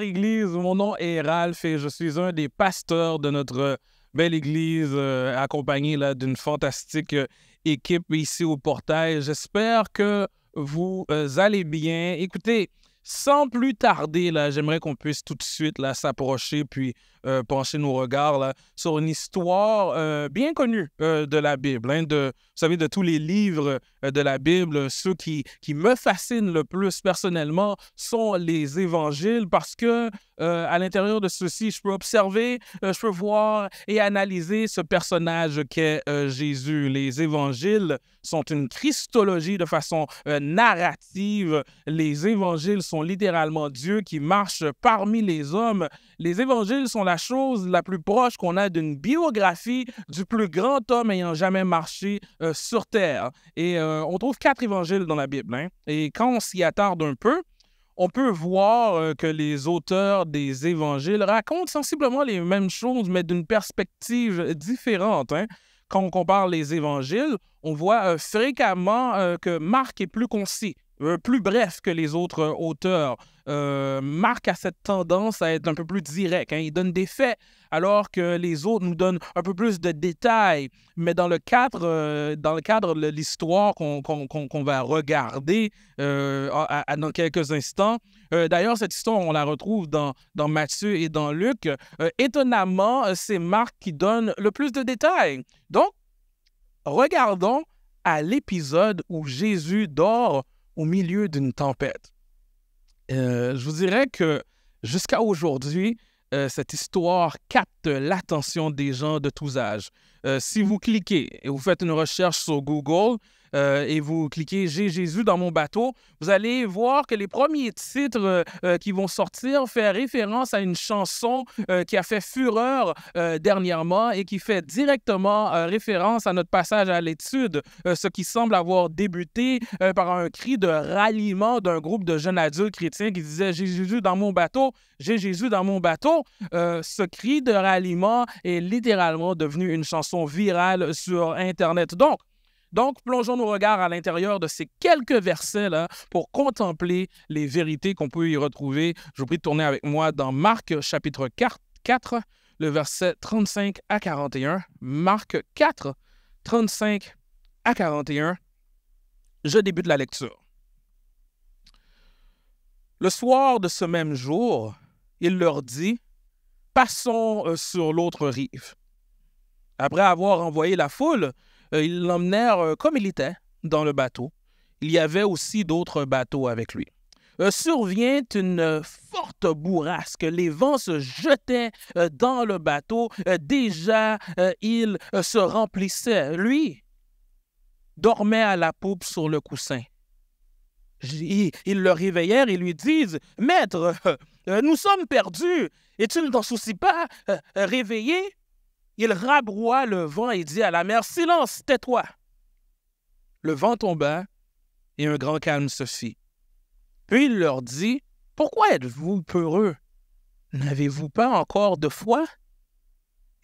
Église, mon nom est Ralph et je suis un des pasteurs de notre belle Église, euh, accompagné là, d'une fantastique euh, équipe ici au portail. J'espère que vous euh, allez bien. Écoutez, sans plus tarder, là, j'aimerais qu'on puisse tout de suite là, s'approcher puis euh, pencher nos regards là, sur une histoire euh, bien connue euh, de la Bible. Hein, de, vous savez, de tous les livres de la Bible, ceux qui, qui me fascinent le plus personnellement sont les évangiles parce que euh, à l'intérieur de ceci, je peux observer, euh, je peux voir et analyser ce personnage qu'est euh, Jésus. Les évangiles sont une christologie de façon narrative. Les évangiles sont littéralement Dieu qui marche parmi les hommes. Les évangiles sont la chose la plus proche qu'on a d'une biographie du plus grand homme ayant jamais marché sur terre. Et on trouve quatre évangiles dans la Bible. Hein. Et quand on s'y attarde un peu, on peut voir euh, que les auteurs des évangiles racontent sensiblement les mêmes choses, mais d'une perspective différente. Hein. Quand on compare les évangiles, on voit euh, fréquemment euh, que Marc est plus concis euh, plus bref que les autres euh, auteurs. Euh, Marc a cette tendance à être un peu plus direct. Hein. Il donne des faits alors que les autres nous donnent un peu plus de détails. Mais dans le cadre, dans le cadre de l'histoire qu'on va regarder à, dans quelques instants, d'ailleurs, cette histoire, on la retrouve dans, dans Matthieu et dans Luc. étonnamment, c'est Marc qui donne le plus de détails. Donc, regardons à l'épisode où Jésus dort au milieu d'une tempête. Euh, je vous dirais que jusqu'à aujourd'hui, euh, cette histoire capte l'attention des gens de tous âges. Euh, si vous cliquez et vous faites une recherche sur Google, euh, et vous cliquez J'ai Jésus dans mon bateau, vous allez voir que les premiers titres euh, euh, qui vont sortir font référence à une chanson qui a fait fureur dernièrement et qui fait directement référence à notre passage à l'étude, ce qui semble avoir débuté par un cri de ralliement d'un groupe de jeunes adultes chrétiens qui disaient J'ai Jésus dans mon bateau, j'ai Jésus dans mon bateau. ce cri de ralliement est littéralement devenu une chanson virale sur Internet. Donc, donc, plongeons nos regards à l'intérieur de ces quelques versets-là pour contempler les vérités qu'on peut y retrouver. Je vous prie de tourner avec moi dans Marc chapitre 4, le verset 35 à 41. Marc 4, 35 à 41. Je débute la lecture. Le soir de ce même jour, il leur dit, Passons euh, sur l'autre rive. Après avoir envoyé la foule, euh, ils l'emmenèrent euh, comme il était dans le bateau. Il y avait aussi d'autres bateaux avec lui. Euh, survient une forte bourrasque. Les vents se jetaient dans le bateau. déjà, il se remplissait. Lui dormait à la poupe sur le coussin. Ils, le réveillèrent et lui disent Maître, nous sommes perdus, et tu ne t'en soucies pas Réveillé, il rabroua le vent et dit à la mer, Silence, tais-toi. Le vent tomba et un grand calme se fit. Puis il leur dit, Pourquoi êtes-vous peureux? N'avez-vous pas encore de foi?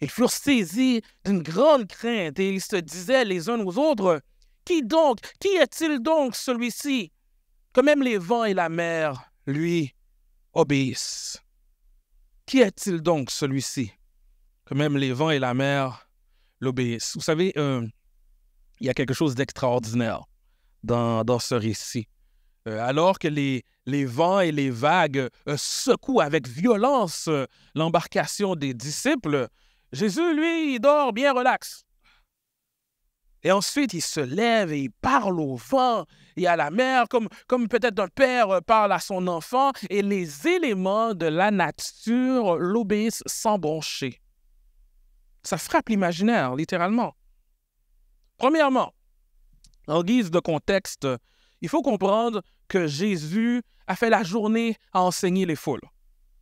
Ils furent saisis d'une grande crainte et ils se disaient les uns aux autres, Qui donc, qui est-il donc celui-ci? Que même les vents et la mer lui obéissent. Qui est-il donc celui-ci? que même les vents et la mer l'obéissent. Vous savez, euh, il y a quelque chose d'extraordinaire dans, ce récit. Euh, alors que les, les, vents et les vagues euh, secouent avec violence l'embarcation des disciples, Jésus, lui, dort bien relax. Et ensuite, il se lève et il parle au vent et à la mer, comme, comme peut-être un père parle à son enfant, et les éléments de la nature l'obéissent sans broncher. Ça frappe l'imaginaire, littéralement. Premièrement, en guise de contexte, il faut comprendre que Jésus a fait la journée à enseigner les foules.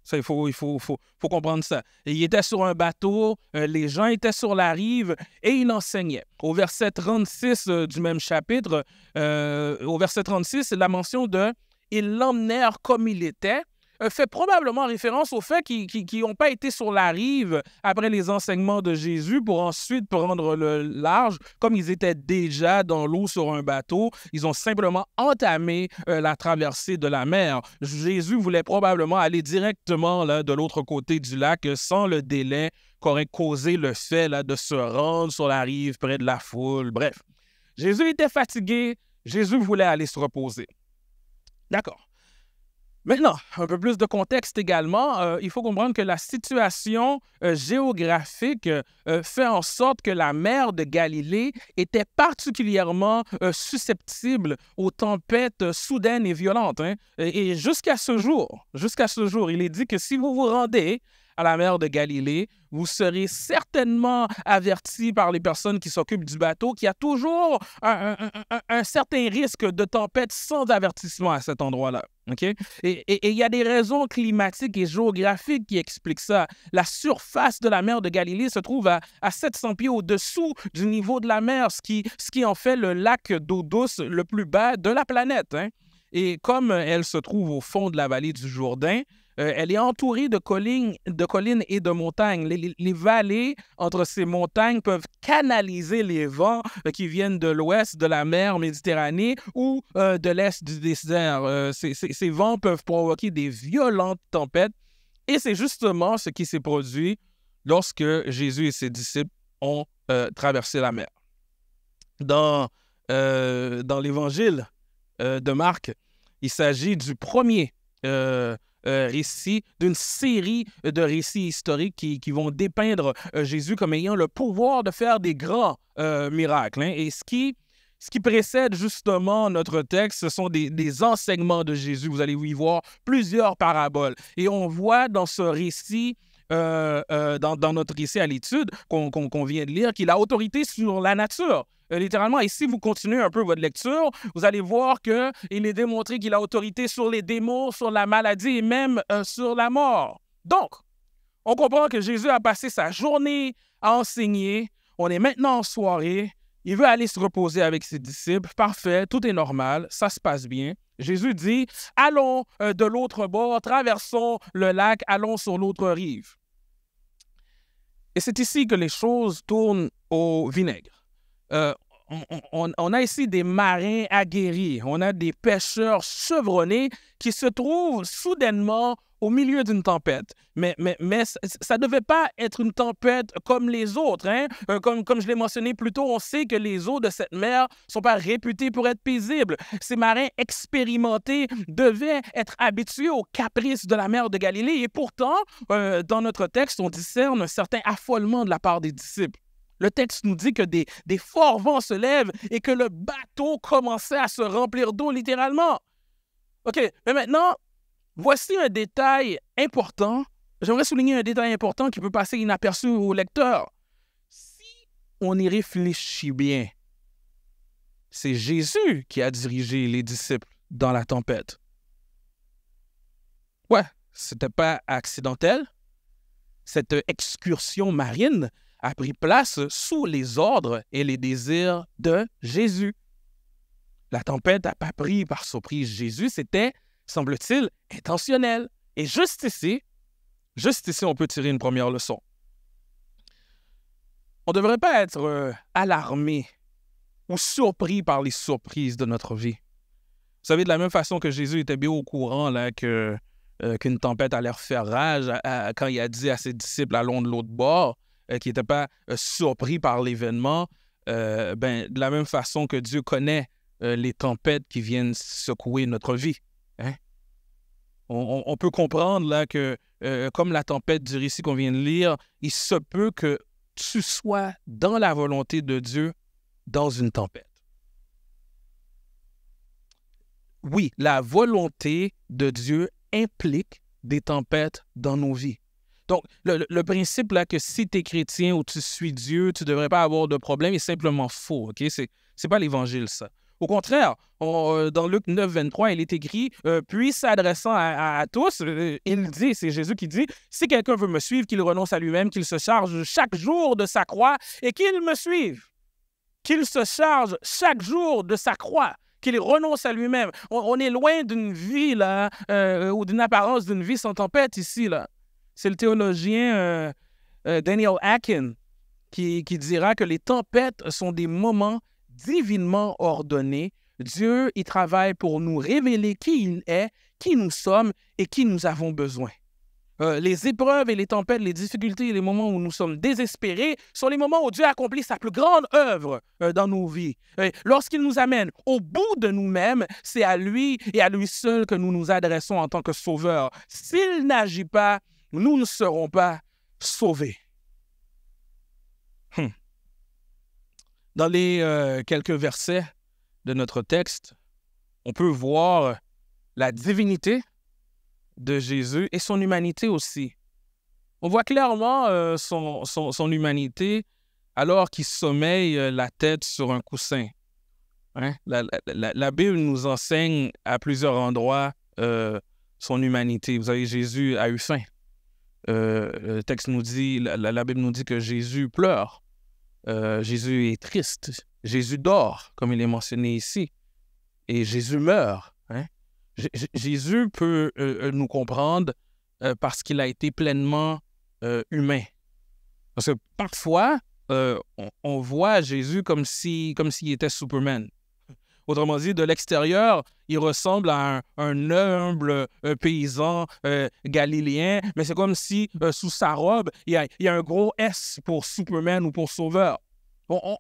Ça, il faut, il faut, faut comprendre ça. Il était sur un bateau, euh, les gens étaient sur la rive et il enseignait. Au verset 36 euh, du même chapitre, euh, au verset 36, la mention de Ils l'emmenèrent comme il était euh, fait probablement référence au fait qu'ils n'ont pas été sur la rive après les enseignements de Jésus pour ensuite prendre le large, comme ils étaient déjà dans l'eau sur un bateau. Ils ont simplement entamé euh, la traversée de la mer. Jésus voulait probablement aller directement là, de l'autre côté du lac euh, sans le délai qu'aurait causé le fait là, de se rendre sur la rive près de la foule. Bref, Jésus était fatigué. Jésus voulait aller se reposer. D'accord. Maintenant, un peu plus de contexte également, euh, il faut comprendre que la situation euh, géographique euh, fait en sorte que la mer de Galilée était particulièrement susceptible aux tempêtes soudaines et violentes. Hein. Et, et jusqu'à ce jour, jusqu'à ce jour, il est dit que si vous vous rendez à la mer de Galilée. Vous serez certainement averti par les personnes qui s'occupent du bateau qu'il y a toujours un, certain risque de tempête sans avertissement à cet endroit-là. Et il y a des raisons climatiques et géographiques qui expliquent ça. La surface de la mer de Galilée se trouve à, 700 pieds au-dessous du niveau de la mer, ce qui, en fait le lac d'eau douce le plus bas de la planète. Hein. Et comme elle se trouve au fond de la vallée du Jourdain, euh, elle est entourée de collines, de collines et de montagnes. Les, vallées entre ces montagnes peuvent canaliser les vents euh, qui viennent de l'ouest de la mer Méditerranée ou euh, de l'est du désert. Ces, vents peuvent provoquer des violentes tempêtes. Et c'est justement ce qui s'est produit lorsque Jésus et ses disciples ont traversé la mer. Dans, dans l'évangile de Marc, il s'agit du premier. Euh, récits, d'une série de récits historiques qui, vont dépeindre euh, Jésus comme ayant le pouvoir de faire des grands euh, miracles. Hein. Et ce qui, ce qui précède justement notre texte, ce sont des, des, enseignements de Jésus. Vous allez y voir plusieurs paraboles. Et on voit dans ce récit euh, euh, dans, notre essai à l'étude qu'on vient de lire, qu'il a autorité sur la nature. Euh, littéralement, et si vous continuez un peu votre lecture, vous allez voir qu'il est démontré qu'il a autorité sur les démons, sur la maladie et même sur la mort. Donc, on comprend que Jésus a passé sa journée à enseigner. On est maintenant en soirée. Il veut aller se reposer avec ses disciples. Parfait, tout est normal, ça se passe bien. Jésus dit, allons de l'autre bord, traversons le lac, allons sur l'autre rive. Et c'est ici que les choses tournent au vinaigre. Euh, on, a ici des marins aguerris, on a des pêcheurs chevronnés qui se trouvent soudainement au milieu d'une tempête. Mais, mais, ça ne devait pas être une tempête comme les autres. Hein? Euh, comme, comme je l'ai mentionné plus tôt, on sait que les eaux de cette mer sont pas réputées pour être paisibles. Ces marins expérimentés devaient être habitués aux caprices de la mer de Galilée. Et pourtant, euh, dans notre texte, on discerne un certain affolement de la part des disciples. Le texte nous dit que des, forts vents se lèvent et que le bateau commençait à se remplir d'eau littéralement. OK, mais maintenant, voici un détail important. J'aimerais souligner un détail important qui peut passer inaperçu au lecteur. Si on y réfléchit bien, c'est Jésus qui a dirigé les disciples dans la tempête. Ouais, c'était pas accidentel. Cette excursion marine a pris place sous les ordres et les désirs de Jésus. La tempête n'a pas pris par surprise Jésus, c'était, semble-t-il, intentionnel. Et juste ici, juste ici, on peut tirer une première leçon. On ne devrait pas être euh, alarmé ou surpris par les surprises de notre vie. Vous savez, de la même façon que Jésus était bien au courant que, euh, qu'une tempête allait faire rage quand il a dit à ses disciples Allons de l'autre bord, euh, qui n'étaient pas euh, surpris par l'événement, euh, ben, de la même façon que Dieu connaît les tempêtes qui viennent secouer notre vie. Hein? On, peut comprendre là que, comme la tempête du récit qu'on vient de lire, il se peut que tu sois dans la volonté de Dieu dans une tempête. Oui, la volonté de Dieu implique des tempêtes dans nos vies. Donc, le, principe là que si tu es chrétien ou tu suis Dieu, tu ne devrais pas avoir de problème est simplement faux. OK? Ce n'est pas l'Évangile, ça. Au contraire, euh, dans Luc 9, 23, il est écrit euh, Puis s'adressant à, tous, euh, il dit, c'est Jésus qui dit Si quelqu'un veut me suivre, qu'il renonce à lui-même, qu'il se charge chaque jour de sa croix et qu'il me suive. Qu'il se charge chaque jour de sa croix qu'il renonce à lui-même. On, est loin d'une vie, là, ou d'une apparence d'une vie sans tempête ici, là. C'est le théologien euh, euh, Daniel Akin qui, dira que les tempêtes sont des moments divinement ordonnés. Dieu y travaille pour nous révéler qui il est, qui nous sommes et qui nous avons besoin. Euh, les épreuves et les tempêtes, les difficultés et les moments où nous sommes désespérés sont les moments où Dieu accomplit sa plus grande œuvre dans nos vies. Lorsqu'il nous amène au bout de nous-mêmes, c'est à lui et à lui seul que nous nous adressons en tant que sauveur. S'il n'agit pas, nous ne serons pas sauvés. Hmm. Dans les euh, quelques versets de notre texte, on peut voir la divinité de Jésus et son humanité aussi. On voit clairement euh, son, humanité alors qu'il sommeille euh, la tête sur un coussin. Hein. La, Bible nous enseigne à plusieurs endroits son humanité. Vous savez, Jésus a eu faim. Euh, le texte nous dit, la, la, Bible nous dit que Jésus pleure, euh, Jésus est triste, Jésus dort, comme il est mentionné ici, et Jésus meurt. Hein. Jésus peut euh, nous comprendre parce qu'il a été pleinement humain. Parce que parfois, on, voit Jésus comme s'il si, comme était Superman. Autrement dit, de l'extérieur, il ressemble à un, humble euh, paysan euh, galiléen, mais c'est comme si euh, sous sa robe, il y, a, un gros S pour Superman ou pour Sauveur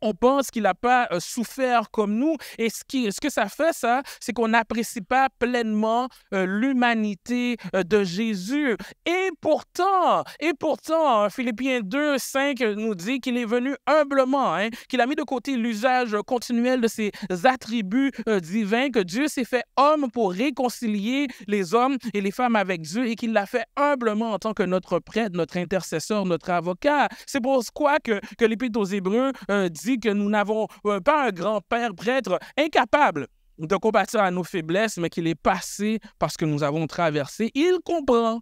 on, pense qu'il n'a pas euh, souffert comme nous. Et ce, que ça fait, ça, c'est qu'on n'apprécie pas pleinement euh, l'humanité euh, de Jésus. Et pourtant, et pourtant, hein, Philippiens 2, 5 nous dit qu'il est venu humblement, hein, qu'il a mis de côté l'usage continuel de ses attributs divins, que Dieu s'est fait homme pour réconcilier les hommes et les femmes avec Dieu et qu'il l'a fait humblement en tant que notre prêtre, notre intercesseur, notre avocat. C'est quoi que, que l'Épître aux Hébreux dit que nous n'avons euh, pas un grand-père prêtre incapable de combattre à nos faiblesses, mais qu'il est passé parce que nous avons traversé. Il comprend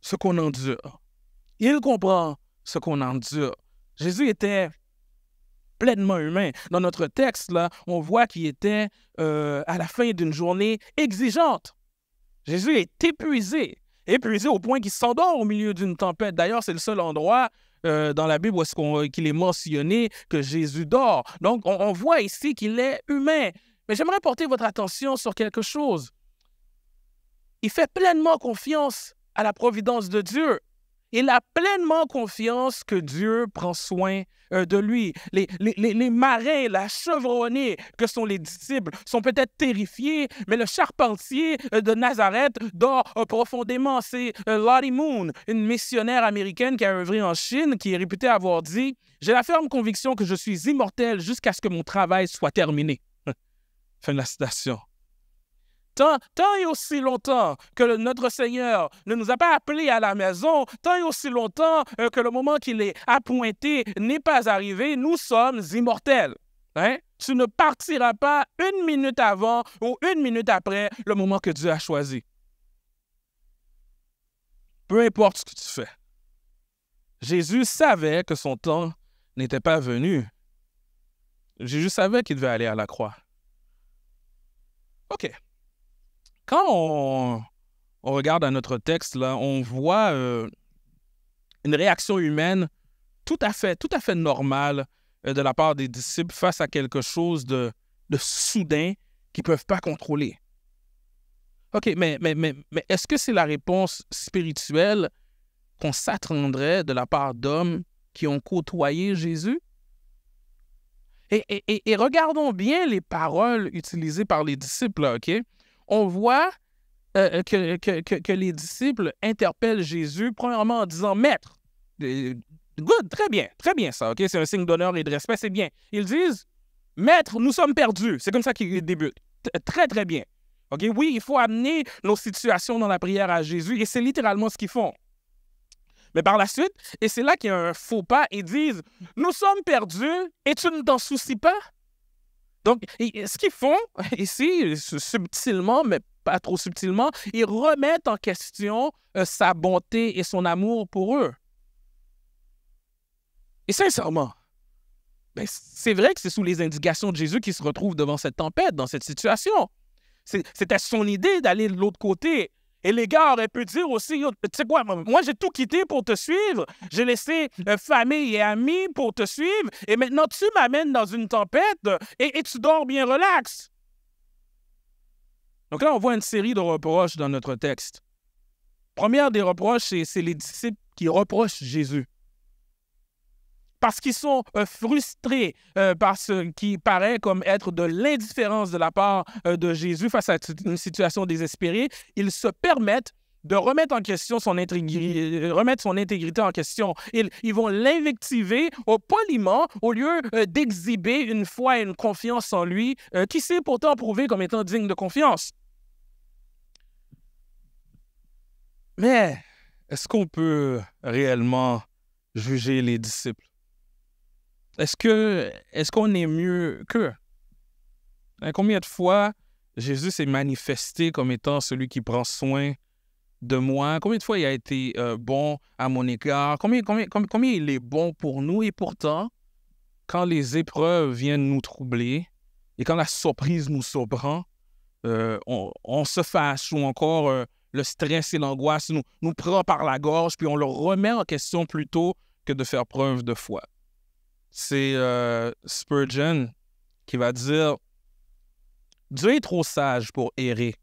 ce qu'on endure. Il comprend ce qu'on endure. Jésus était pleinement humain. Dans notre texte, là, on voit qu'il était euh, à la fin d'une journée exigeante. Jésus est épuisé, épuisé au point qu'il s'endort au milieu d'une tempête. D'ailleurs, c'est le seul endroit euh, dans la Bible où est-ce qu'on, euh, qu'il est mentionné que Jésus dort. Donc, on, on voit ici qu'il est humain. Mais j'aimerais porter votre attention sur quelque chose. Il fait pleinement confiance à la providence de Dieu. Il a pleinement confiance que Dieu prend soin euh, de lui. Les, les, marins, la chevronnée que sont les disciples, sont peut-être terrifiés, mais le charpentier euh, de Nazareth dort euh, profondément. C'est Lottie Moon, une missionnaire américaine qui a œuvré en Chine, qui est réputée avoir dit J'ai la ferme conviction que je suis immortel jusqu'à ce que mon travail soit terminé. Fin de la citation. Tant, et aussi longtemps que notre Seigneur ne nous a pas appelés à la maison, tant et aussi longtemps euh, que le moment qu'il est appointé n'est pas arrivé, nous sommes immortels. Hein? Tu ne partiras pas une minute avant ou une minute après le moment que Dieu a choisi. Peu importe ce que tu fais. Jésus savait que son temps n'était pas venu. Jésus savait qu'il devait aller à la croix. OK quand on, regarde à notre texte, là, on voit euh, une réaction humaine tout à fait, tout à fait normale euh, de la part des disciples face à quelque chose de, soudain qu'ils ne peuvent pas contrôler. OK, mais, mais, est-ce que c'est la réponse spirituelle qu'on s'attendrait de la part d'hommes qui ont côtoyé Jésus? Et, regardons bien les paroles utilisées par les disciples, OK? on voit euh, euh, que, que, que, les disciples interpellent Jésus, premièrement en disant Maître, euh, good, très bien, très bien ça, ok, c'est un signe d'honneur et de respect, c'est bien. Ils disent Maître, nous sommes perdus. C'est comme ça qu'ils débutent. Très, très bien. ok Oui, il faut amener nos situations dans la prière à Jésus et c'est littéralement ce qu'ils font. Mais par la suite, et c'est là qu'il y a un faux pas, ils disent Nous sommes perdus et tu ne t'en soucies pas donc, ce qu'ils font ici, subtilement, mais pas trop subtilement, ils remettent en question euh, sa bonté et son amour pour eux. Et sincèrement, ben, c'est vrai que c'est sous les indications de Jésus qu'il se retrouve devant cette tempête, dans cette situation. C'était son idée d'aller de l'autre côté. Et les gars auraient dire aussi, oh, tu sais quoi, moi j'ai tout quitté pour te suivre, j'ai laissé euh, famille et amis pour te suivre, et maintenant tu m'amènes dans une tempête et, et tu dors bien relax. Donc là, on voit une série de reproches dans notre texte. Première des reproches, c'est les disciples qui reprochent Jésus parce qu'ils sont euh, frustrés euh, par ce qui paraît comme être de l'indifférence de la part euh, de Jésus face à une situation désespérée, ils se permettent de remettre en question son, remettre son intégrité en question. Ils, vont l'invectiver au poliment au lieu d'exhiber une foi et une confiance en lui qui s'est pourtant prouvé comme étant digne de confiance. Mais est-ce qu'on peut réellement juger les disciples? Est-ce que est-ce qu'on est mieux qu'eux? Hein, combien de fois Jésus s'est manifesté comme étant celui qui prend soin de moi? Combien de fois il a été euh, bon à mon égard? Combien, combien, il est bon pour nous? Et pourtant, quand les épreuves viennent nous troubler et quand la surprise nous surprend, euh, on, se fâche ou encore euh, le stress et l'angoisse nous, nous prend par la gorge, puis on le remet en question plutôt que de faire preuve de foi c'est euh, Spurgeon qui va dire Dieu est trop sage pour errer,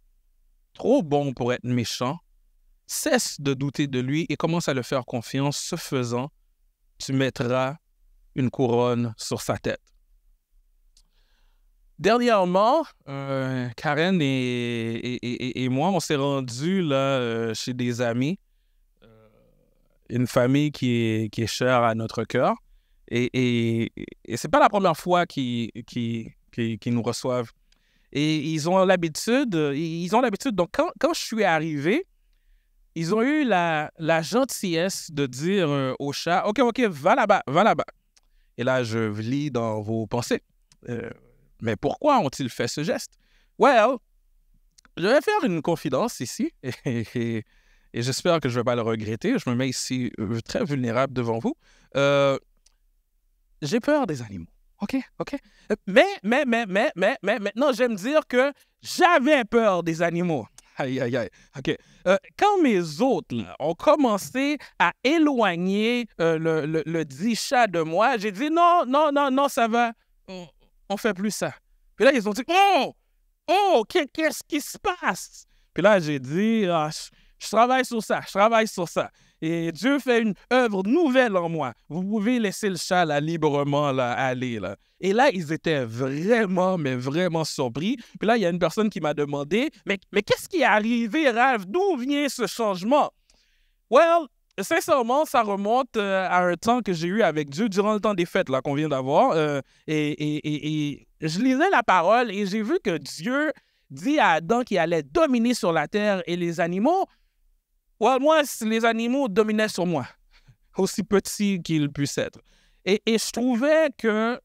trop bon pour être méchant. Cesse de douter de lui et commence à le faire confiance. Ce faisant, tu mettras une couronne sur sa tête. Dernièrement, euh, Karen et, moi, on s'est rendus là, euh, chez des amis, une famille qui est, qui est chère à notre cœur. Et, et, ce n'est pas la première fois qu'ils nous reçoivent. Et ils ont l'habitude, ils ont l'habitude. Donc, quand, quand, je suis arrivé, ils ont eu la, la gentillesse de dire euh, au chat, OK, OK, va là-bas, va là-bas. Et là, je lis dans vos pensées. Euh, mais pourquoi ont-ils fait ce geste? Well, je vais faire une confidence ici et, et, j'espère que je ne vais pas le regretter. Je me mets ici euh, très vulnérable devant vous j'ai peur des animaux. OK, OK. Euh, mais, mais, mais, mais, mais, mais, maintenant, j'aime dire que j'avais peur des animaux. Aïe, aïe, aïe. OK. Euh, quand mes autres ont commencé à éloigner euh, le, le, le dit chat de moi, j'ai dit non, non, non, non, ça va. On, ne fait plus ça. Puis là, ils ont dit Oh, oh, qu'est-ce qui se passe? Puis là, j'ai dit ah, je travaille sur ça, je travaille sur ça. Et Dieu fait une œuvre nouvelle en moi. Vous pouvez laisser le chat là, librement là, aller. Là. Et là, ils étaient vraiment, mais vraiment surpris. Puis là, il y a une personne qui m'a demandé Mais, mais qu'est-ce qui est arrivé, Ralph D'où vient ce changement Well, sincèrement, ça remonte euh, à un temps que j'ai eu avec Dieu durant le temps des fêtes là qu'on vient d'avoir. Euh, et, et, et, et, je lisais la parole et j'ai vu que Dieu dit à Adam qu'il allait dominer sur la terre et les animaux. Ou au moins, les animaux dominaient sur moi, aussi petits qu'ils puissent être. Et, je trouvais que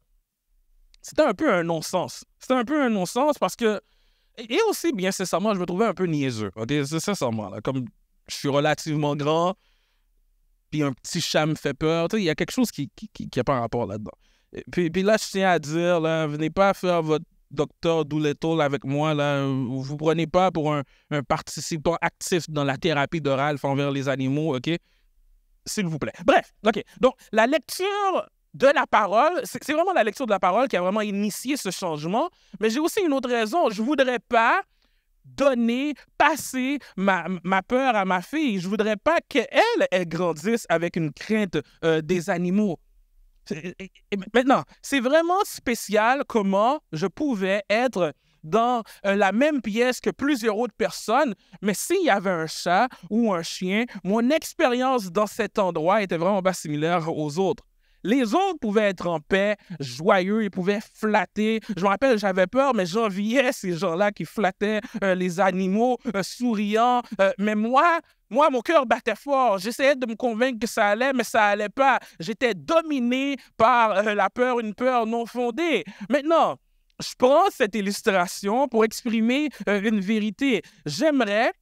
c'était un peu un non-sens. C'était un peu un non-sens parce que, et aussi, bien sincèrement, je me trouvais un peu niaiseux. c'est sincèrement, là, comme je suis relativement grand, puis un petit chat me fait peur, il y a quelque chose qui n'a qui, pas un rapport là-dedans. Puis, puis, là, je tiens à dire, là, venez pas faire votre docteur Douletto avec moi. Là, vous prenez pas pour un, participant actif dans la thérapie de envers les animaux, OK? S'il vous plaît. Bref, OK. Donc, la lecture de la parole, c'est vraiment la lecture de la parole qui a vraiment initié ce changement. Mais j'ai aussi une autre raison. Je voudrais pas donner, passer ma, peur à ma fille. Je voudrais pas qu'elle elle grandisse avec une crainte euh, des animaux. Maintenant, c'est vraiment spécial comment je pouvais être dans euh, la même pièce que plusieurs autres personnes, mais s'il y avait un chat ou un chien, mon expérience dans cet endroit était vraiment pas similaire aux autres. Les autres pouvaient être en paix, joyeux, ils pouvaient flatter. Je me rappelle, j'avais peur, mais j'enviais ces gens-là qui flattaient euh, les animaux, euh, souriants. Euh, mais moi, moi, mon cœur battait fort. J'essayais de me convaincre que ça allait, mais ça allait pas. J'étais dominé par la peur, une peur non fondée. Maintenant, je prends cette illustration pour exprimer une vérité. J'aimerais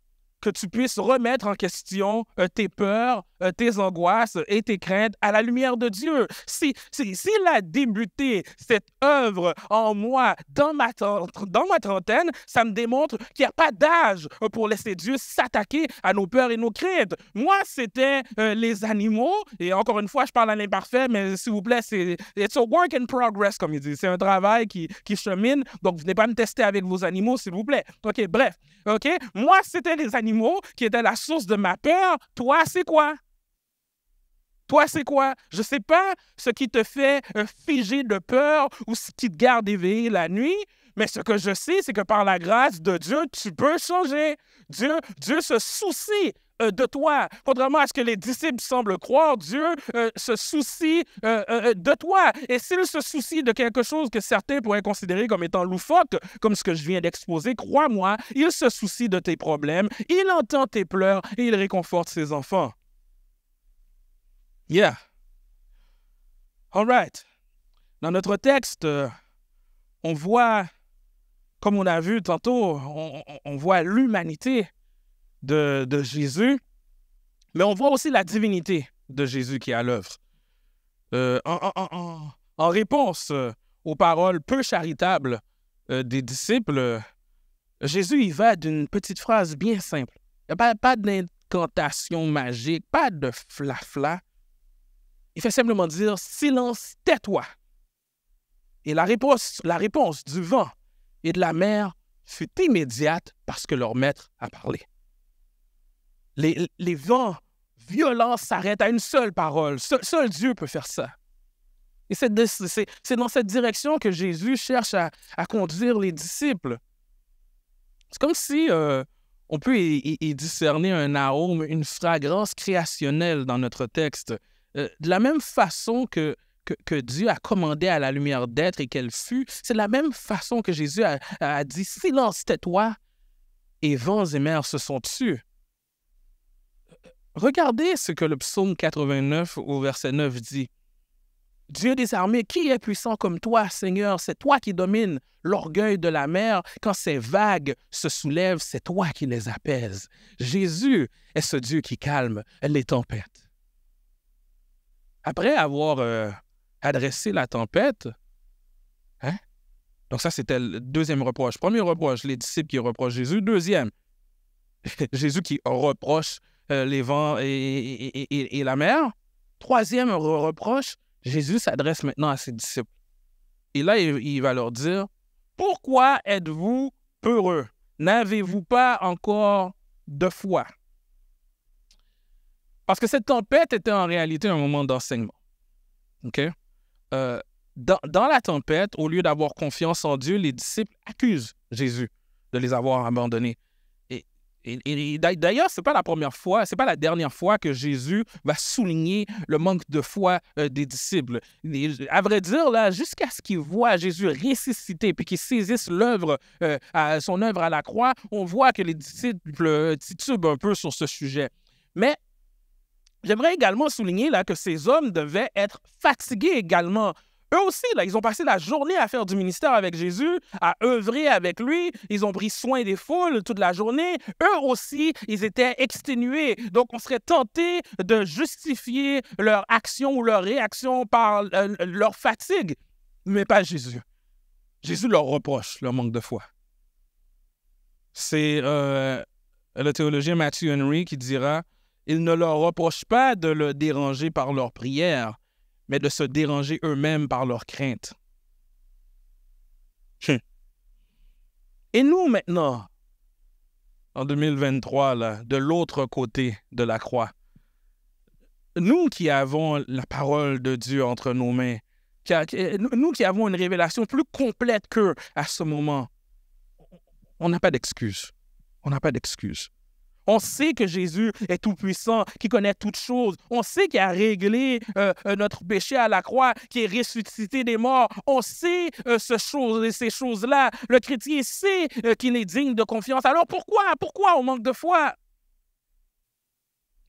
que tu puisses remettre en question tes peurs, euh, tes angoisses et tes craintes à la lumière de Dieu. S'il si, a débuté cette œuvre en moi dans ma, dans ma trentaine, ça me démontre qu'il n'y a pas d'âge pour laisser Dieu s'attaquer à nos peurs et nos craintes. Moi, c'était euh, les animaux. Et encore une fois, je parle à l'imparfait, mais s'il vous plaît, c'est it's work in progress, comme il dit. C'est un travail qui, qui chemine. Donc, venez pas me tester avec vos animaux, s'il vous plaît. OK, bref. OK? Moi, c'était les animaux qui étaient la source de ma peur. Toi, c'est quoi? Toi, c'est quoi? Je ne sais pas ce qui te fait euh, figer de peur ou ce qui te garde éveillé la nuit, mais ce que je sais, c'est que par la grâce de Dieu, tu peux changer. Dieu, Dieu se soucie euh, de toi. Contrairement à ce que les disciples semblent croire, Dieu euh, se soucie de toi. Et s'il se soucie de quelque chose que certains pourraient considérer comme étant loufoque, comme ce que je viens d'exposer, crois-moi, il se soucie de tes problèmes, il entend tes pleurs et il réconforte ses enfants. Yeah. All right. Dans notre texte, euh, on voit, comme on a vu tantôt, on, voit l'humanité de, Jésus, mais on voit aussi la divinité de Jésus qui est à l'œuvre. Euh, en, réponse euh, aux paroles peu charitables des disciples, Jésus y va d'une petite phrase bien simple. Pas, pas d'incantation magique, pas de fla-fla. Il fait simplement dire silence, tais-toi. Et la réponse, la réponse du vent et de la mer fut immédiate parce que leur maître a parlé. Les, vents violents s'arrêtent à une seule parole. Seul, Dieu peut faire ça. Et c'est, dans cette direction que Jésus cherche à, conduire les disciples. C'est comme si euh, on peut y discerner un arôme, une fragrance créationnelle dans notre texte. Euh, de la même façon que, que, Dieu a commandé à la lumière d'être et qu'elle fut, c'est de la même façon que Jésus a, dit Silence, tais-toi, et vents et mers se sont tus. Regardez ce que le psaume 89 au verset 9 dit. Dieu des armées, qui est puissant comme toi, Seigneur C'est toi qui domines l'orgueil de la mer. Quand ces vagues se soulèvent, c'est toi qui les apaises. Jésus est ce Dieu qui calme les tempêtes après avoir euh, adressé la tempête, hein? donc ça c'était le deuxième reproche. Premier reproche, les disciples qui reprochent Jésus. Deuxième, Jésus qui reproche euh, les vents et, la mer. Troisième reproche, Jésus s'adresse maintenant à ses disciples. Et là, il, il va leur dire, pourquoi êtes-vous peureux? N'avez-vous pas encore de foi? Parce que cette tempête était en réalité un moment d'enseignement. OK? Euh, dans, la tempête, au lieu d'avoir confiance en Dieu, les disciples accusent Jésus de les avoir abandonnés. Et, d'ailleurs, ce n'est pas la première fois, ce n'est pas la dernière fois que Jésus va souligner le manque de foi euh, des disciples. à vrai dire, là, jusqu'à ce qu'ils voient Jésus ressuscité puis qu'ils saisissent euh, son œuvre à la croix, on voit que les disciples titubent un peu sur ce sujet. Mais J'aimerais également souligner là, que ces hommes devaient être fatigués également. Eux aussi, là, ils ont passé la journée à faire du ministère avec Jésus, à œuvrer avec lui. Ils ont pris soin des foules toute la journée. Eux aussi, ils étaient exténués. Donc, on serait tenté de justifier leur action ou leur réaction par euh, leur fatigue, mais pas Jésus. Jésus leur reproche leur manque de foi. C'est euh, le théologien Matthew Henry qui dira ils ne leur reprochent pas de le déranger par leur prière, mais de se déranger eux-mêmes par leurs crainte. Hum. Et nous maintenant, en 2023, là, de l'autre côté de la croix, nous qui avons la parole de Dieu entre nos mains, nous qui avons une révélation plus complète qu'eux à ce moment, on n'a pas d'excuse. On n'a pas d'excuse. On sait que Jésus est tout-puissant, qui connaît toutes choses. On sait qu'il a réglé euh, euh, notre péché à la croix, qui est ressuscité des morts. On sait euh, ces choses-là. Le chrétien sait qu'il est digne de confiance. Alors pourquoi, pourquoi on manque de foi?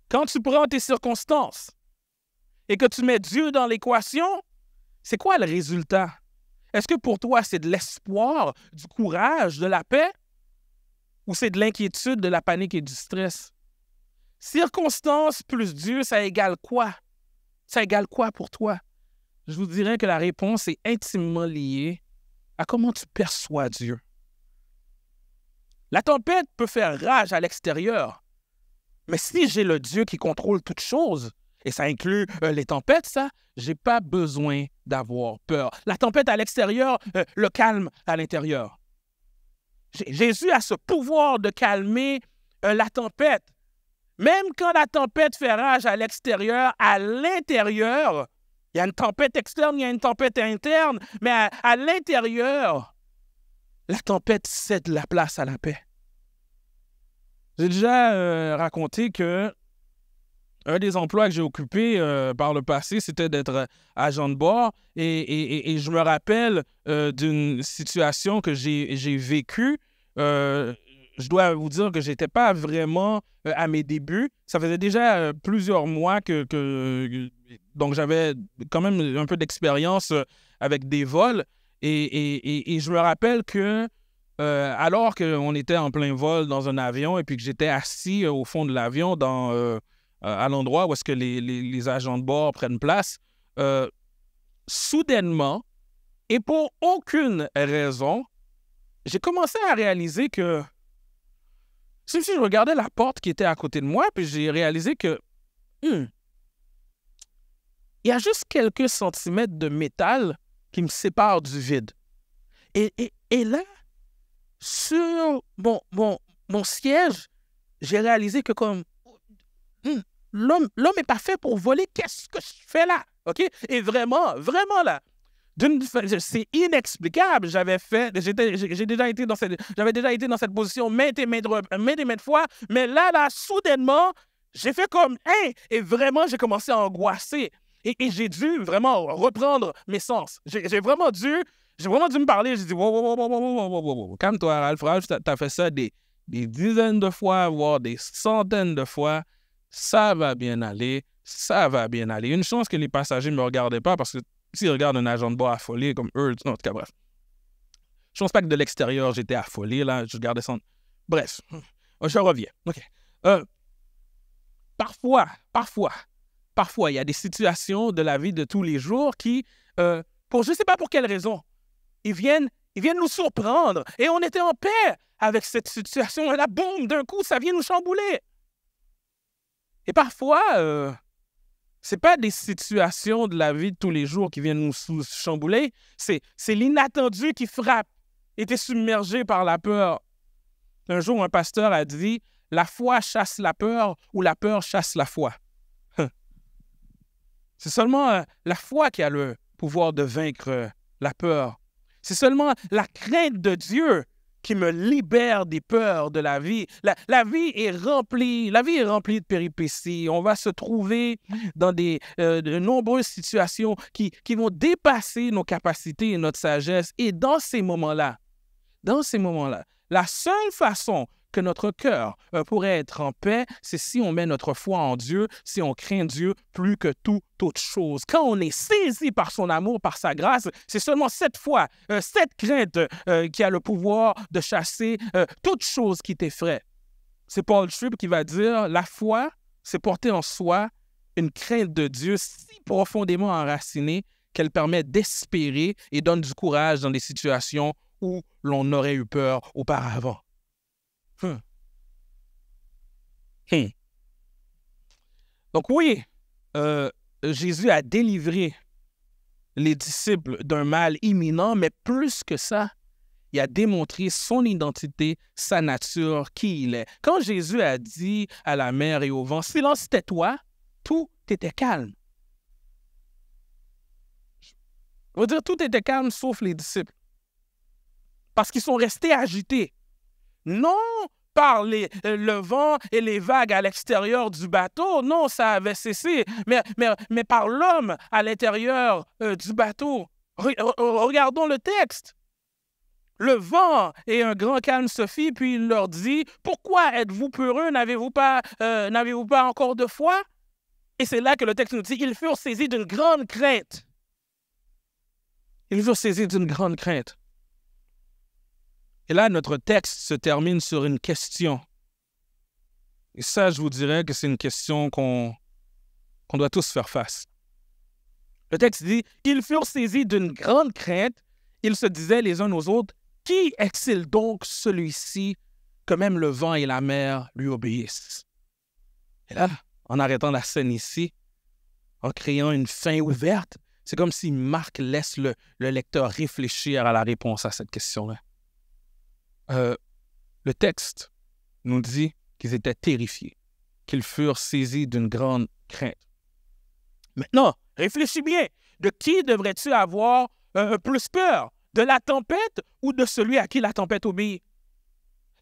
Quand tu prends tes circonstances et que tu mets Dieu dans l'équation, c'est quoi le résultat? Est-ce que pour toi, c'est de l'espoir, du courage, de la paix? ou c'est de l'inquiétude, de la panique et du stress. Circonstance plus Dieu, ça égale quoi? Ça égale quoi pour toi? Je vous dirais que la réponse est intimement liée à comment tu perçois Dieu. La tempête peut faire rage à l'extérieur, mais si j'ai le Dieu qui contrôle toutes choses, et ça inclut euh, les tempêtes, ça, j'ai pas besoin d'avoir peur. La tempête à l'extérieur, euh, le calme à l'intérieur. Jésus a ce pouvoir de calmer euh, la tempête. Même quand la tempête fait rage à l'extérieur, à l'intérieur, il y a une tempête externe, il y a une tempête interne, mais à, l'intérieur, la tempête cède la place à la paix. J'ai déjà euh, raconté que un des emplois que j'ai occupé euh, par le passé, c'était d'être euh, agent de bord. Et, et, et je me rappelle euh, d'une situation que j'ai vécue. je dois vous dire que je n'étais pas vraiment à mes débuts. Ça faisait déjà plusieurs mois que, que donc j'avais quand même un peu d'expérience avec des vols. Et, et, je me rappelle que alors qu'on était en plein vol dans un avion et puis que j'étais assis au fond de l'avion dans euh, à l'endroit où est-ce que les, les, agents de bord prennent place, euh, soudainement, et pour aucune raison, j'ai commencé à réaliser que c'est si je regardais la porte qui était à côté de moi, puis j'ai réalisé que hmm, il y a juste quelques centimètres de métal qui me séparent du vide. Et, et, et là, sur mon, mon, mon siège, j'ai réalisé que comme hmm, l'homme n'est pas fait pour voler. Qu'est-ce que je fais là? OK? Et vraiment, vraiment là, c'est inexplicable. J'avais fait, j'ai déjà été dans cette, j'avais déjà été dans cette position maintes et maintes, maintes, fois, mais là, là, soudainement, j'ai fait comme, hey! Hein! et vraiment, j'ai commencé à angoisser. Et, j'ai dû vraiment reprendre mes sens. J'ai vraiment dû, j'ai vraiment dû me parler. J'ai dit, calme-toi, Ralph. Ralph, as fait ça des, des dizaines de fois, voire des centaines de fois ça va bien aller, ça va bien aller. Une chance que les passagers ne me regardaient pas parce que s'ils regardent un agent de bord affolé comme eux, en tout cas, bref. Je pense pas que de l'extérieur, j'étais affolé, là, je regardais son... Bref, euh, je reviens. OK. Euh, parfois, parfois, parfois, il y a des situations de la vie de tous les jours qui, euh, pour je ne sais pas pour quelle raison, ils viennent, ils viennent nous surprendre. Et on était en paix avec cette situation. Et là, boum, d'un coup, ça vient nous chambouler. Et parfois, euh, c'est pas des situations de la vie de tous les jours qui viennent nous chambouler, c'est l'inattendu qui frappe. Et submergé par la peur. Un jour, un pasteur a dit La foi chasse la peur ou la peur chasse la foi. Hein? c'est seulement euh, la foi qui a le pouvoir de vaincre euh, la peur. C'est seulement la crainte de Dieu qui me libère des peurs de la vie. La, vie est remplie, la vie est remplie de péripéties. On va se trouver dans des, euh, de nombreuses situations qui, qui vont dépasser nos capacités et notre sagesse. Et dans ces moments-là, dans ces moments-là, la seule façon que notre cœur euh, pourrait être en paix, c'est si on met notre foi en Dieu, si on craint Dieu plus que toute autre chose. Quand on est saisi par son amour, par sa grâce, c'est seulement cette foi, euh, cette crainte euh, qui a le pouvoir de chasser toute chose qui t'effraie. C'est Paul Tripp qui va dire, la foi, c'est porter en soi une crainte de Dieu si profondément enracinée qu'elle permet d'espérer et donne du courage dans les situations où l'on aurait eu peur auparavant. Hein. Donc oui, euh, Jésus a délivré les disciples d'un mal imminent, mais plus que ça, il a démontré son identité, sa nature, qui il est. Quand Jésus a dit à la mer et au vent, silence, tais-toi, tout était calme. On dire, tout était calme sauf les disciples. Parce qu'ils sont restés agités. Non, par euh, le vent et les vagues à l'extérieur du bateau. Non, ça avait cessé, mais, mais, par l'homme à l'intérieur euh, du bateau. regardons le texte. Le vent et un grand calme se fit, puis il leur dit, Pourquoi êtes-vous peureux N'avez-vous pas, euh, n'avez-vous pas encore de foi Et c'est là que le texte nous dit, Ils furent saisis d'une grande crainte. Ils furent saisis d'une grande crainte. Et là, notre texte se termine sur une question. Et ça, je vous dirais que c'est une question qu'on doit tous faire face. Le texte dit, ils furent saisis d'une grande crainte, ils se disaient les uns aux autres, qui est donc celui-ci que même le vent et la mer lui obéissent? Et là, en arrêtant la scène ici, en créant une fin ouverte, c'est comme si Marc laisse le lecteur réfléchir à la réponse à cette question-là. Euh, le texte nous dit qu'ils étaient terrifiés, qu'ils furent saisis d'une grande crainte. Maintenant, réfléchis bien. De qui devrais-tu avoir plus peur? De la tempête ou de celui à qui la tempête obéit?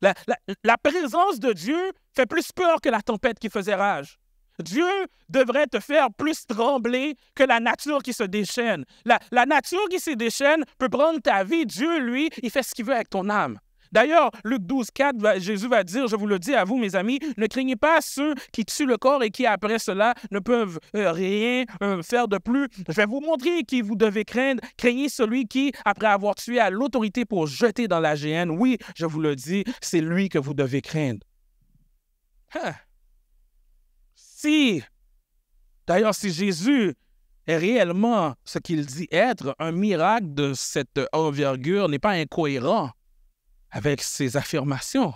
La, présence de Dieu fait plus peur que la tempête qui faisait rage. Dieu devrait te faire plus trembler que la nature qui se déchaîne. la nature qui se déchaîne peut prendre ta vie. Dieu, lui, il fait ce qu'il veut avec ton âme. D'ailleurs, Luc 12, 4, Jésus va dire, je vous le dis à vous, mes amis, ne craignez pas ceux qui tuent le corps et qui, après cela, ne peuvent euh, rien euh, faire de plus. Je vais vous montrer qui vous devez craindre. Craignez celui qui, après avoir tué, a l'autorité pour jeter dans la géhenne. Oui, je vous le dis, c'est lui que vous devez craindre. Hein? Si, d'ailleurs, si Jésus est réellement ce qu'il dit être, un miracle de cette envergure n'est pas incohérent avec ses affirmations.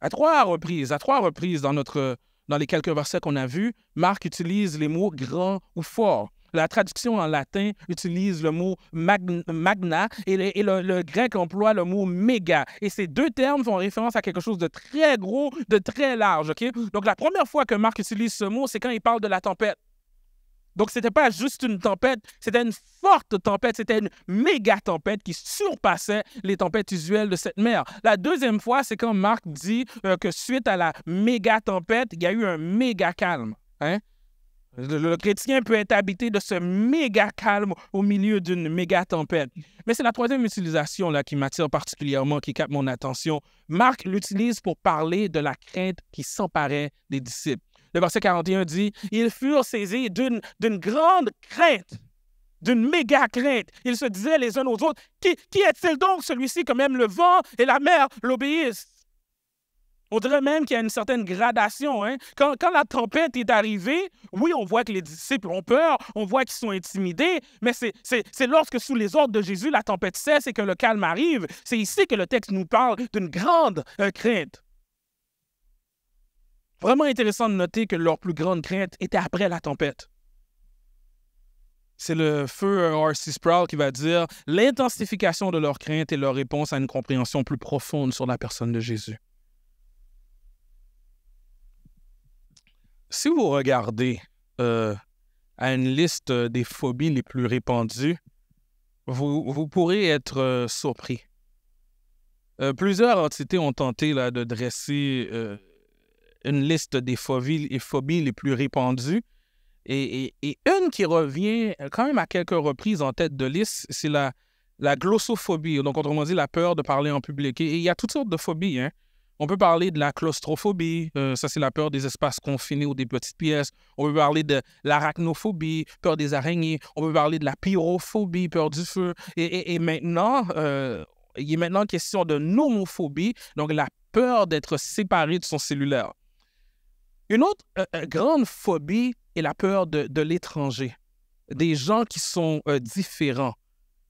À trois reprises, à trois reprises dans, notre, dans les quelques versets qu'on a vus, Marc utilise les mots grand ou fort. La traduction en latin utilise le mot magna et le, grec emploie le mot méga. Et ces deux termes font référence à quelque chose de très gros, de très large. Donc la première fois que Marc utilise ce mot, c'est quand il parle de la tempête. Donc, ce n'était pas juste une tempête, c'était une forte tempête, c'était une méga tempête qui surpassait les tempêtes usuelles de cette mer. La deuxième fois, c'est quand Marc dit euh, que suite à la méga tempête, il y a eu un méga calme. Hein. Le, chrétien peut être habité de ce méga calme au milieu d'une méga tempête. Mais c'est la troisième utilisation là, qui m'attire particulièrement, qui capte mon attention. Marc l'utilise pour parler de la crainte qui s'emparait des disciples. Le verset 41 dit, ils furent saisis d'une grande crainte, d'une méga crainte. Ils se disaient les uns aux autres, qui, est-il donc celui-ci que même le vent et la mer l'obéissent? On dirait même qu'il y a une certaine gradation. Hein. Quand, la tempête est arrivée, oui, on voit que les disciples ont peur, on voit qu'ils sont intimidés, mais c'est lorsque, sous les ordres de Jésus, la tempête cesse et que le calme arrive. C'est ici que le texte nous parle d'une grande euh, crainte. Vraiment intéressant de noter que leur plus grande crainte était après la tempête. C'est le feu euh, R.C. Sproul qui va dire l'intensification de leur crainte et leur réponse à une compréhension plus profonde sur la personne de Jésus. Si vous regardez euh, à une liste euh, des phobies les plus répandues, vous, pourrez être surpris. plusieurs entités ont tenté là, de dresser une liste des phobies, et phobies les plus répandues. Et, une qui revient quand même à quelques reprises en tête de liste, c'est la, la glossophobie, donc autrement dit la peur de parler en public. Et il y a toutes sortes de phobies. Hein. On peut parler de la claustrophobie, euh, ça c'est la peur des espaces confinés ou des petites pièces. On peut parler de l'arachnophobie, peur des araignées. On peut parler de la pyrophobie, peur du feu. Et, et, maintenant, euh, il est maintenant question de nomophobie, donc la peur d'être séparé de son cellulaire. Une autre euh, euh, grande phobie est la peur de, l'étranger, des gens qui sont euh, différents.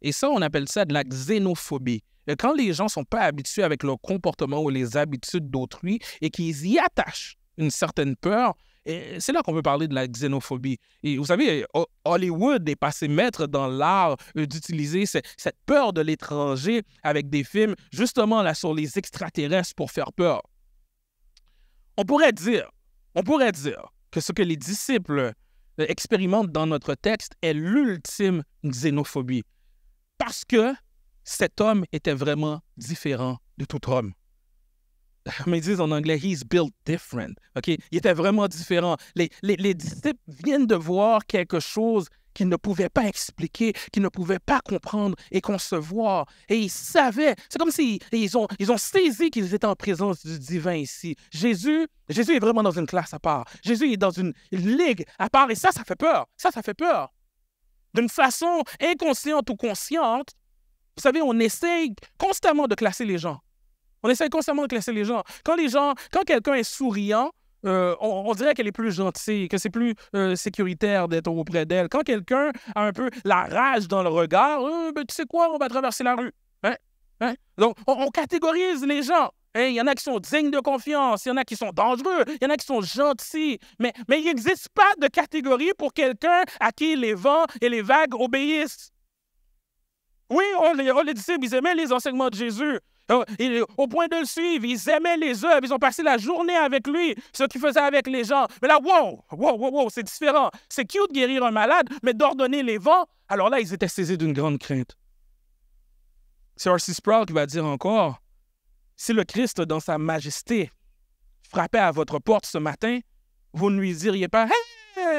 Et ça, on appelle ça de la xénophobie. Quand les gens ne sont pas habitués avec leur comportement ou les habitudes d'autrui et qu'ils y attachent une certaine peur, c'est là qu'on veut parler de la xénophobie. Et vous savez, Hollywood est passé maître dans l'art d'utiliser cette peur de l'étranger avec des films justement là sur les extraterrestres pour faire peur. On pourrait dire on pourrait dire que ce que les disciples euh, expérimentent dans notre texte est l'ultime xénophobie, parce que cet homme était vraiment différent de tout homme. Mais ils disent en anglais, he's built different. Il était vraiment différent. Les, les disciples viennent de voir quelque chose qu'ils ne pouvaient pas expliquer, qu'ils ne pouvaient pas comprendre et concevoir. Et ils savaient, c'est comme s'ils ils ont, ils ont saisi qu'ils étaient en présence du divin ici. Jésus, Jésus est vraiment dans une classe à part. Jésus est dans une ligue à part. Et ça, ça fait peur. Ça, ça fait peur. D'une façon inconsciente ou consciente, vous savez, on essaye constamment de classer les gens. On essaye constamment de classer les gens. Quand les gens, quand quelqu'un est souriant, euh, on, dirait qu'elle est plus gentille, que c'est plus euh, sécuritaire d'être auprès d'elle. Quand quelqu'un a un peu la rage dans le regard, euh, ben, tu sais quoi, on va traverser la rue. Hein? Hein? Donc, on, catégorise les gens. Hein? Il y en a qui sont dignes de confiance, il y en a qui sont dangereux, il y en a qui sont gentils. Mais, mais il n'existe pas de catégorie pour quelqu'un à qui les vents et les vagues obéissent. Oui, on les, on les disciples, ils aimaient les enseignements de Jésus. Oh, au point de le suivre. Ils aimaient les œuvres. Ils ont passé la journée avec lui, ce qu'il faisait avec les gens. Mais là, wow, wow, wow, wow, c'est différent. C'est cute de guérir un malade, mais d'ordonner les vents. Alors là, ils étaient saisis d'une grande crainte. C'est R.C. Sproul qui va dire encore Si le Christ, dans sa majesté, frappait à votre porte ce matin, vous ne lui diriez pas Hey,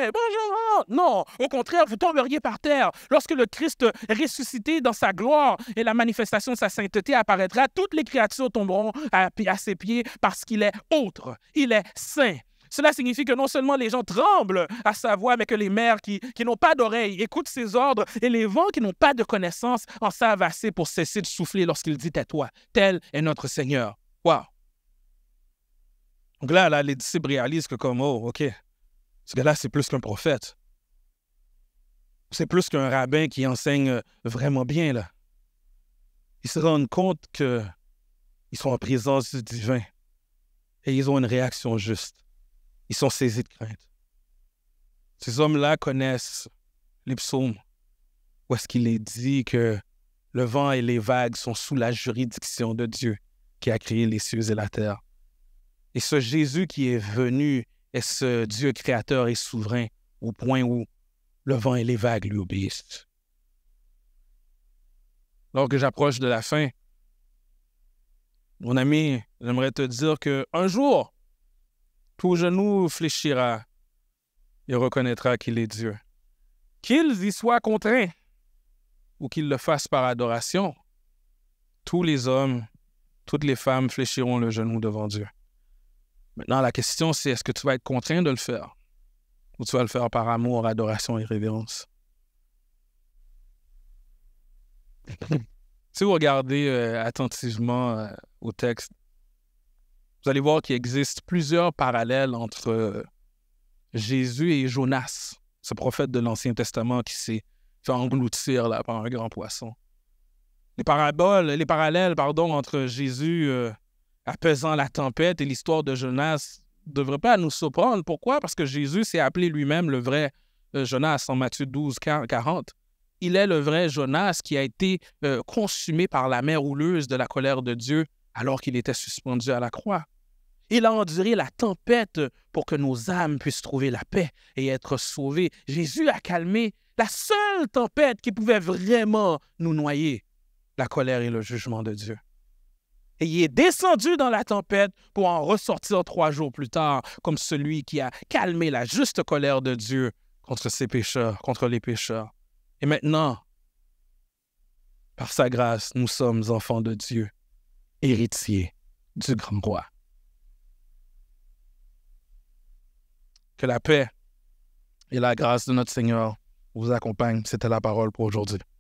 bonjour. Non, au contraire, vous tomberiez par terre. Lorsque le Christ ressuscité dans sa gloire et la manifestation de sa sainteté apparaîtra, toutes les créatures tomberont à, ses pieds parce qu'il est autre, il est saint. Cela signifie que non seulement les gens tremblent à sa voix, mais que les mères qui, n'ont pas d'oreilles écoutent ses ordres et les vents qui n'ont pas de connaissance en savent assez pour cesser de souffler lorsqu'il dit à toi, tel est notre Seigneur. Wow. Donc là, les disciples réalisent que comme, oh, OK, ce gars-là, c'est plus qu'un prophète. C'est plus qu'un rabbin qui enseigne euh, vraiment bien, là. Ils se rendent compte qu'ils sont en présence du divin et ils ont une réaction juste. Ils sont saisis de crainte. Ces hommes-là connaissent les psaumes, où est-ce qu'il est dit que le vent et les vagues sont sous la juridiction de Dieu qui a créé les cieux et la terre. Et ce Jésus qui est venu est-ce Dieu créateur et souverain au point où le vent et les vagues lui obéissent? Lorsque j'approche de la fin, mon ami, j'aimerais te dire que un jour, tout genou fléchira et reconnaîtra qu'il est Dieu. Qu'ils y soient contraints ou qu'ils le fassent par adoration, tous les hommes, toutes les femmes fléchiront le genou devant Dieu. Maintenant, la question, c'est est-ce que tu vas être contraint de le faire ou tu vas le faire par amour, adoration et révérence? si vous regardez euh, attentivement euh, au texte, vous allez voir qu'il existe plusieurs parallèles entre euh, Jésus et Jonas, ce prophète de l'Ancien Testament qui s'est fait engloutir par un grand poisson. Les, paraboles, les parallèles pardon, entre Jésus apaisant la tempête et l'histoire de Jonas ne devrait pas nous surprendre. Pourquoi? Parce que Jésus s'est appelé lui-même le vrai euh, Jonas en Matthieu 12, 40. Il est le vrai Jonas qui a été euh, consumé par la mer houleuse de la colère de Dieu alors qu'il était suspendu à la croix. Il a enduré la tempête pour que nos âmes puissent trouver la paix et être sauvées. Jésus a calmé la seule tempête qui pouvait vraiment nous noyer, la colère et le jugement de Dieu. Et il est descendu dans la tempête pour en ressortir trois jours plus tard comme celui qui a calmé la juste colère de Dieu contre ses pécheurs, contre les pécheurs. Et maintenant, par sa grâce, nous sommes enfants de Dieu, héritiers du grand roi. Que la paix et la grâce de notre Seigneur vous accompagnent. C'était la parole pour aujourd'hui.